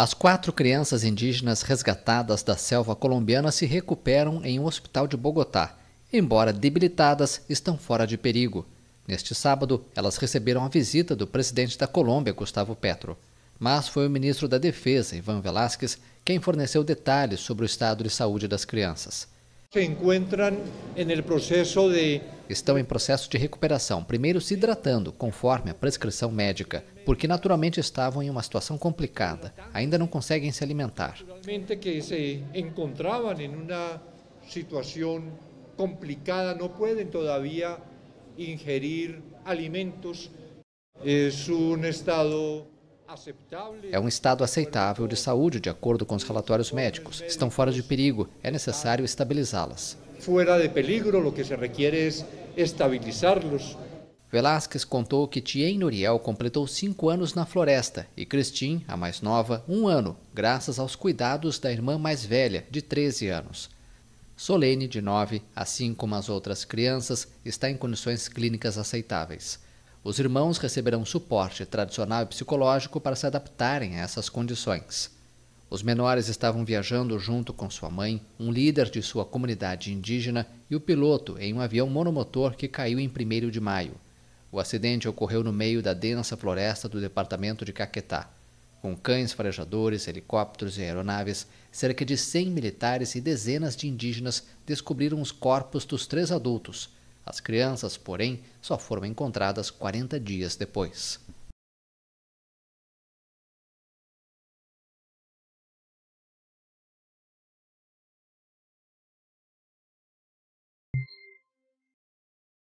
As quatro crianças indígenas resgatadas da selva colombiana se recuperam em um hospital de Bogotá. Embora debilitadas, estão fora de perigo. Neste sábado, elas receberam a visita do presidente da Colômbia, Gustavo Petro. Mas foi o ministro da Defesa, Ivan Velásquez, quem forneceu detalhes sobre o estado de saúde das crianças. Se encontram no processo de estão em processo de recuperação, primeiro se hidratando, conforme a prescrição médica, porque naturalmente estavam em uma situação complicada, ainda não conseguem se alimentar. Naturalmente que se encontravam em uma situação complicada, não podem todavía ingerir alimentos. É um estado é um estado aceitável de saúde, de acordo com os relatórios médicos. Estão fora de perigo, é necessário estabilizá-las fuera de peligro, lo que se requiere es estabilizarlos. Velásquez contou que Tien Nuriel completou cinco anos na floresta e Christine, a mais nova, um ano, graças aos cuidados da irmã mais velha, de 13 anos. Solene, de 9, assim como as outras crianças, está em condições clínicas aceitáveis. Os irmãos receberão suporte tradicional e psicológico para se adaptarem a essas condições. Os menores estavam viajando junto com sua mãe, um líder de sua comunidade indígena e o piloto em um avião monomotor que caiu em 1 de maio. O acidente ocorreu no meio da densa floresta do departamento de Caquetá. Com cães farejadores, helicópteros e aeronaves, cerca de 100 militares e dezenas de indígenas descobriram os corpos dos três adultos. As crianças, porém, só foram encontradas 40 dias depois.